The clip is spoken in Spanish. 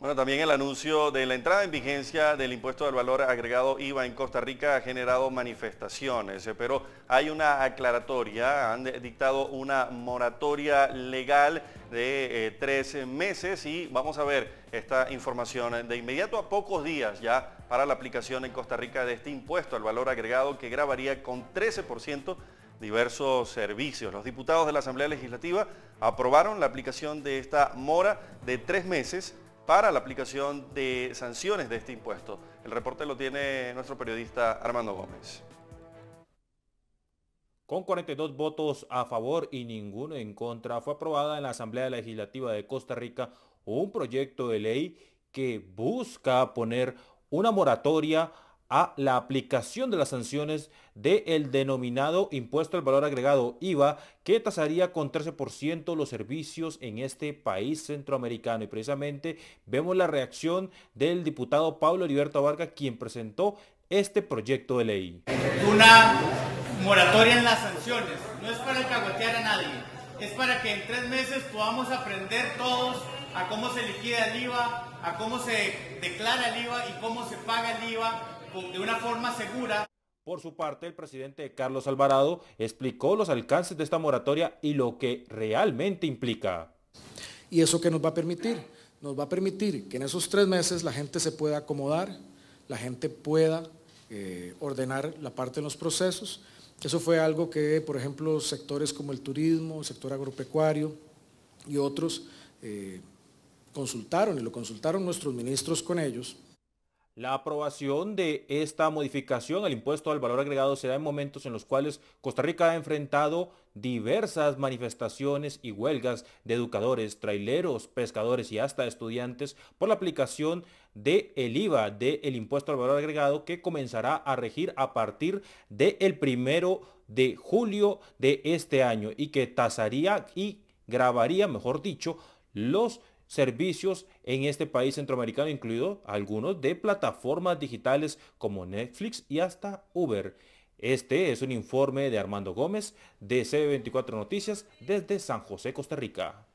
Bueno, también el anuncio de la entrada en vigencia del impuesto del valor agregado IVA en Costa Rica ha generado manifestaciones, eh, pero hay una aclaratoria, han dictado una moratoria legal de 13 eh, tres meses y vamos a ver esta información de inmediato a pocos días ya para la aplicación en Costa Rica de este impuesto al valor agregado que grabaría con 13% diversos servicios. Los diputados de la Asamblea Legislativa aprobaron la aplicación de esta mora de tres meses para la aplicación de sanciones de este impuesto. El reporte lo tiene nuestro periodista Armando Gómez. Con 42 votos a favor y ninguno en contra, fue aprobada en la Asamblea Legislativa de Costa Rica un proyecto de ley que busca poner una moratoria a la aplicación de las sanciones del el denominado impuesto al valor agregado IVA que tasaría con 13% los servicios en este país centroamericano. Y precisamente vemos la reacción del diputado Pablo Heriberto Vargas quien presentó este proyecto de ley. Una moratoria en las sanciones no es para cagotear a nadie, es para que en tres meses podamos aprender todos a cómo se liquida el IVA, a cómo se declara el IVA y cómo se paga el IVA de una forma segura. Por su parte, el presidente Carlos Alvarado explicó los alcances de esta moratoria y lo que realmente implica. ¿Y eso qué nos va a permitir? Nos va a permitir que en esos tres meses la gente se pueda acomodar, la gente pueda eh, ordenar la parte de los procesos. Eso fue algo que, por ejemplo, sectores como el turismo, el sector agropecuario y otros eh, consultaron y lo consultaron nuestros ministros con ellos. La aprobación de esta modificación al impuesto al valor agregado será en momentos en los cuales Costa Rica ha enfrentado diversas manifestaciones y huelgas de educadores, traileros, pescadores y hasta estudiantes por la aplicación de IVA, del el impuesto al valor agregado que comenzará a regir a partir del el primero de julio de este año y que tasaría y grabaría, mejor dicho, los servicios en este país centroamericano, incluido algunos de plataformas digitales como Netflix y hasta Uber. Este es un informe de Armando Gómez de CB24 Noticias desde San José, Costa Rica.